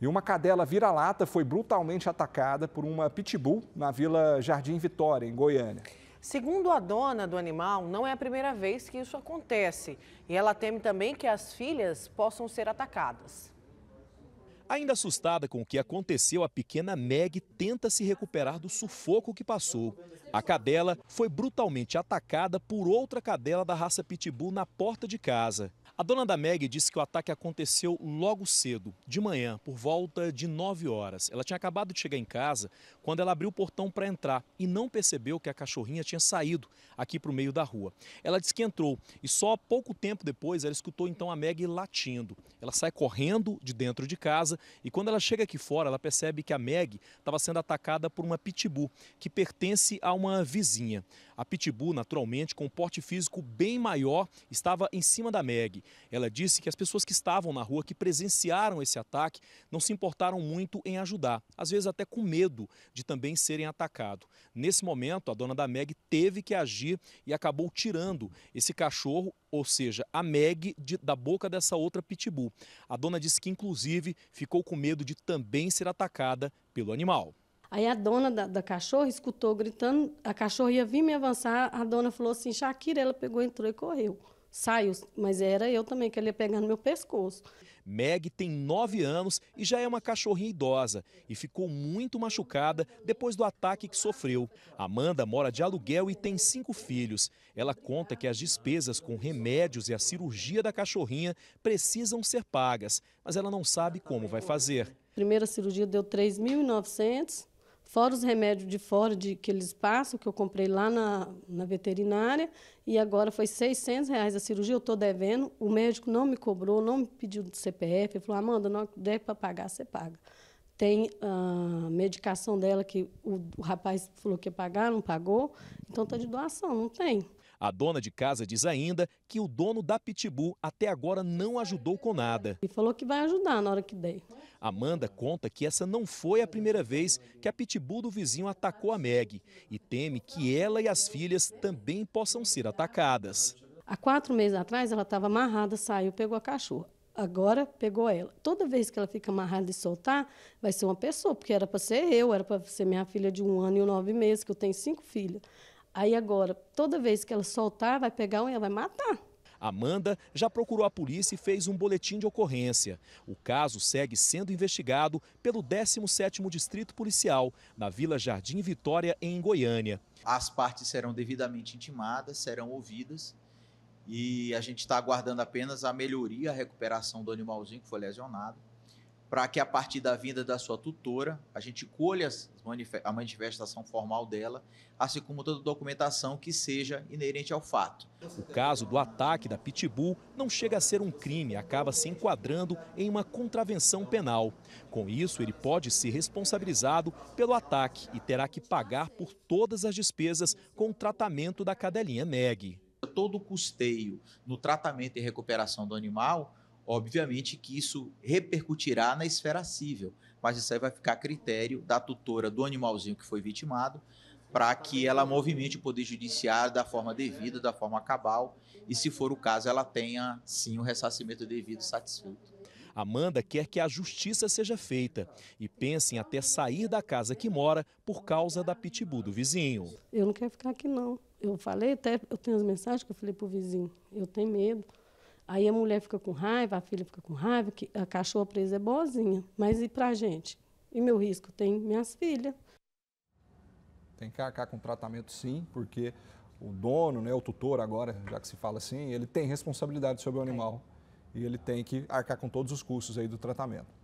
E uma cadela vira-lata foi brutalmente atacada por uma pitbull na Vila Jardim Vitória, em Goiânia. Segundo a dona do animal, não é a primeira vez que isso acontece. E ela teme também que as filhas possam ser atacadas. Ainda assustada com o que aconteceu, a pequena Meg tenta se recuperar do sufoco que passou. A cadela foi brutalmente atacada por outra cadela da raça Pitbull na porta de casa. A dona da Meg disse que o ataque aconteceu logo cedo, de manhã, por volta de 9 horas. Ela tinha acabado de chegar em casa quando ela abriu o portão para entrar e não percebeu que a cachorrinha tinha saído aqui para o meio da rua. Ela disse que entrou e só pouco tempo depois ela escutou então a Meg latindo. Ela sai correndo de dentro de casa e quando ela chega aqui fora, ela percebe que a Meg estava sendo atacada por uma pitbull que pertence a um uma vizinha. A Pitbull, naturalmente, com um porte físico bem maior, estava em cima da Meg. Ela disse que as pessoas que estavam na rua, que presenciaram esse ataque, não se importaram muito em ajudar, às vezes até com medo de também serem atacados. Nesse momento, a dona da Meg teve que agir e acabou tirando esse cachorro, ou seja, a Meg, da boca dessa outra Pitbull. A dona disse que, inclusive, ficou com medo de também ser atacada pelo animal. Aí a dona da, da cachorra escutou gritando, a cachorra ia vir me avançar, a dona falou assim, Shakira, ela pegou, entrou e correu. Saiu, mas era eu também que ele ia pegar no meu pescoço. Meg tem 9 anos e já é uma cachorrinha idosa e ficou muito machucada depois do ataque que sofreu. Amanda mora de aluguel e tem cinco filhos. Ela conta que as despesas com remédios e a cirurgia da cachorrinha precisam ser pagas, mas ela não sabe como vai fazer. A primeira cirurgia deu 3.900 Fora os remédios de fora de, que eles passam, que eu comprei lá na, na veterinária, e agora foi 600 reais a cirurgia, eu estou devendo. O médico não me cobrou, não me pediu de CPF, ele falou, Amanda, não der para pagar, você paga. Tem a medicação dela que o, o rapaz falou que ia pagar, não pagou, então está de doação, não tem. A dona de casa diz ainda que o dono da Pitbull até agora não ajudou com nada. E falou que vai ajudar na hora que der. Amanda conta que essa não foi a primeira vez que a Pitbull do vizinho atacou a Meg e teme que ela e as filhas também possam ser atacadas. Há quatro meses atrás ela estava amarrada, saiu, pegou a cachorra. Agora pegou ela. Toda vez que ela fica amarrada e soltar, vai ser uma pessoa, porque era para ser eu, era para ser minha filha de um ano e nove meses, que eu tenho cinco filhas. Aí agora, toda vez que ela soltar, vai pegar um e ela vai matar. Amanda já procurou a polícia e fez um boletim de ocorrência. O caso segue sendo investigado pelo 17º Distrito Policial, na Vila Jardim Vitória, em Goiânia. As partes serão devidamente intimadas, serão ouvidas e a gente está aguardando apenas a melhoria, a recuperação do animalzinho que foi lesionado para que a partir da vinda da sua tutora, a gente colha a manifestação formal dela, assim como toda documentação que seja inerente ao fato. O caso do ataque da Pitbull não chega a ser um crime, acaba se enquadrando em uma contravenção penal. Com isso, ele pode ser responsabilizado pelo ataque e terá que pagar por todas as despesas com o tratamento da cadelinha Meg. Todo o custeio no tratamento e recuperação do animal Obviamente que isso repercutirá na esfera civil, mas isso aí vai ficar a critério da tutora do animalzinho que foi vitimado para que ela movimente o poder judiciário da forma devida, da forma cabal, e se for o caso, ela tenha sim o ressarcimento devido satisfeito. Amanda quer que a justiça seja feita e pensa em até sair da casa que mora por causa da pitbull do vizinho. Eu não quero ficar aqui não. Eu falei até, eu tenho as mensagens que eu falei pro vizinho. Eu tenho medo. Aí a mulher fica com raiva, a filha fica com raiva, que a cachorra presa é boazinha. Mas e para a gente? E meu risco? Tem minhas filhas. Tem que arcar com tratamento sim, porque o dono, né, o tutor agora, já que se fala assim, ele tem responsabilidade sobre o animal é. e ele tem que arcar com todos os custos aí do tratamento.